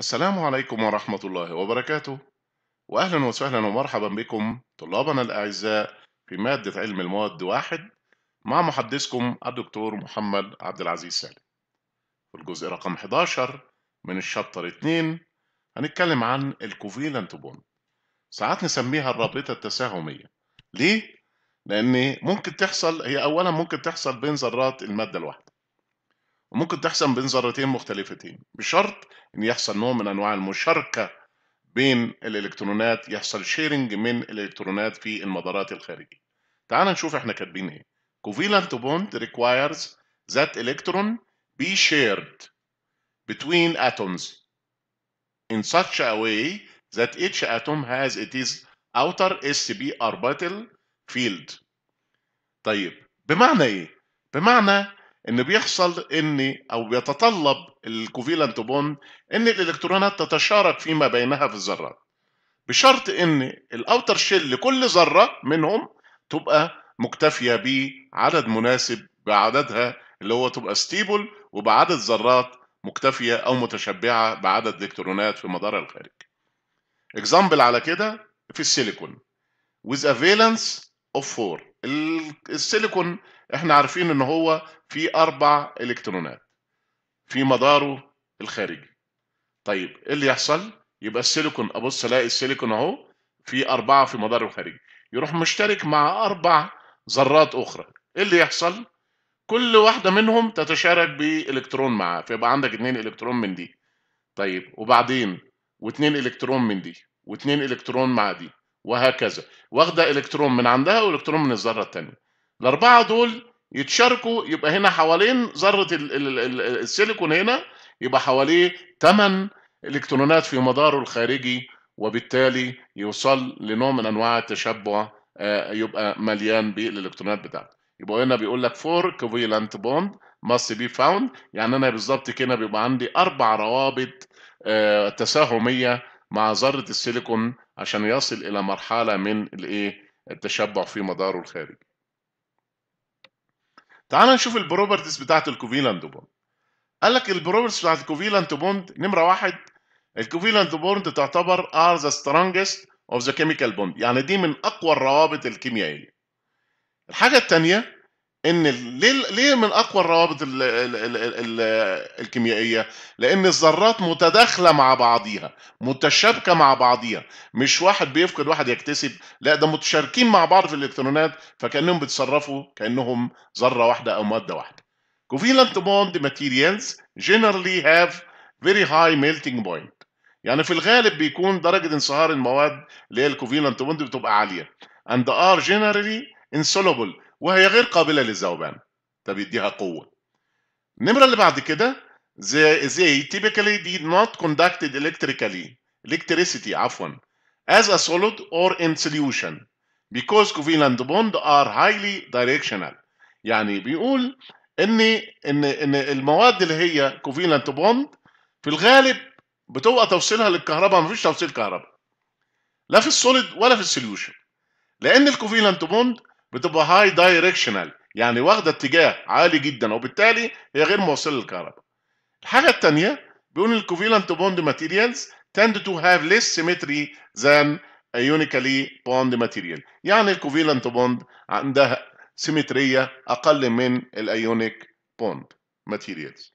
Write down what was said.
السلام عليكم ورحمة الله وبركاته وأهلا وسهلا ومرحبا بكم طلابنا الأعزاء في مادة علم المواد واحد مع محدثكم الدكتور محمد عبد العزيز سالم في الجزء رقم 11 من الشابتر 2 هنتكلم عن الكوفيلنت بوند ساعات نسميها الرابطة التساهمية ليه؟ لأن ممكن تحصل هي أولا ممكن تحصل بين ذرات المادة الواحدة وممكن تحصل بين ذرتين مختلفتين بشرط ان يحصل نوع من انواع المشاركه بين الالكترونات يحصل شيرنج من الالكترونات في المدارات الخارجيه تعال نشوف احنا كاتبين ايه covalent bond requires that electron be shared between atoms in such a way that each atom has its outer sp orbital field طيب بمعنى ايه بمعنى ان بيحصل ان او بيتطلب الكوفيلانت بوند ان الالكترونات تتشارك فيما بينها في الذرات بشرط ان الاوتر شيل لكل ذره منهم تبقى مكتفيه بعدد مناسب بعددها اللي هو تبقى ستيبل وبعدد ذرات مكتفيه او متشبعه بعدد الكترونات في مدار الخارج اكزامبل على كده في السيليكون with a valence of 4 السيليكون احنا عارفين ان هو فيه اربع الكترونات في مداره الخارجي طيب ايه اللي يحصل يبقى السيليكون ابص الاقي السيليكون اهو في اربعه في مداره الخارجي يروح مشترك مع اربع ذرات اخرى ايه اللي يحصل كل واحده منهم تتشارك بالكترون معاه فيبقى عندك اتنين الكترون من دي طيب وبعدين واتنين الكترون من دي واتنين الكترون مع دي وهكذا واخده الكترون من عندها والكترون من الذره الثانيه الاربعه دول يتشاركوا يبقى هنا حوالين ذره السيليكون هنا يبقى حواليه 8 الكترونات في مداره الخارجي وبالتالي يوصل لنوع من انواع التشبع آه، يبقى مليان بالالكترونات بتاعته يبقى هنا بيقول لك 4 كوفيلانت بوند ماست بي فاوند يعني انا بالظبط كده بيبقى عندي اربع روابط آه، تساهميه مع ذره السيليكون عشان يصل إلى مرحلة من الإيه؟ التشبع في مداره الخارجي. تعال نشوف البروبرتيز بتاعت الكوفيلاند بوند. قال لك البروبرتيز بتاعت الكوفيلاند بوند نمرة واحد الكوفيلاند بوند تعتبر ار ذا سترونجست اوف ذا كيميكال بوند يعني دي من اقوى الروابط الكيميائيه. الحاجه الثانيه ان ليه ليه من اقوى الروابط ال ال ال الـ الـ الكيميائيه لان الذرات متداخله مع بعضيها متشابكه مع بعضيها مش واحد بيفقد واحد يكتسب لا ده متشاركين مع بعض في الالكترونات فكانهم بيتصرفوا كانهم ذره واحده او ماده واحده covalent bond materials generally have very high melting point يعني في الغالب بيكون درجه انصهار المواد اللي هي الكوفيلنت بوند بتبقى عاليه and are generally insoluble وهي غير قابلة للذوبان ده بيديها قوة النمرة اللي بعد كده they, they typically did not conducted electrically electricity عفوا as a solid or in solution because covalent bond are highly directional يعني بيقول ان ان ان المواد اللي هي كوفيلنت بوند في الغالب بتبقى توصيلها للكهرباء مفيش توصيل كهرباء لا في السوليد ولا في السوليوشن لان الكوفيلانت بوند بتبقى هاي دايركشنال يعني واخده اتجاه عالي جدا وبالتالي هي غير موصله للكهرباء. الحاجه الثانيه بيقول الكوفيلانت بوند ماتيريالز tend to have less symmetry than ايونيكالي بوند ماتيريال يعني الكوفيلانت بوند عندها سيمتريه اقل من الايونيك بوند ماتيريالز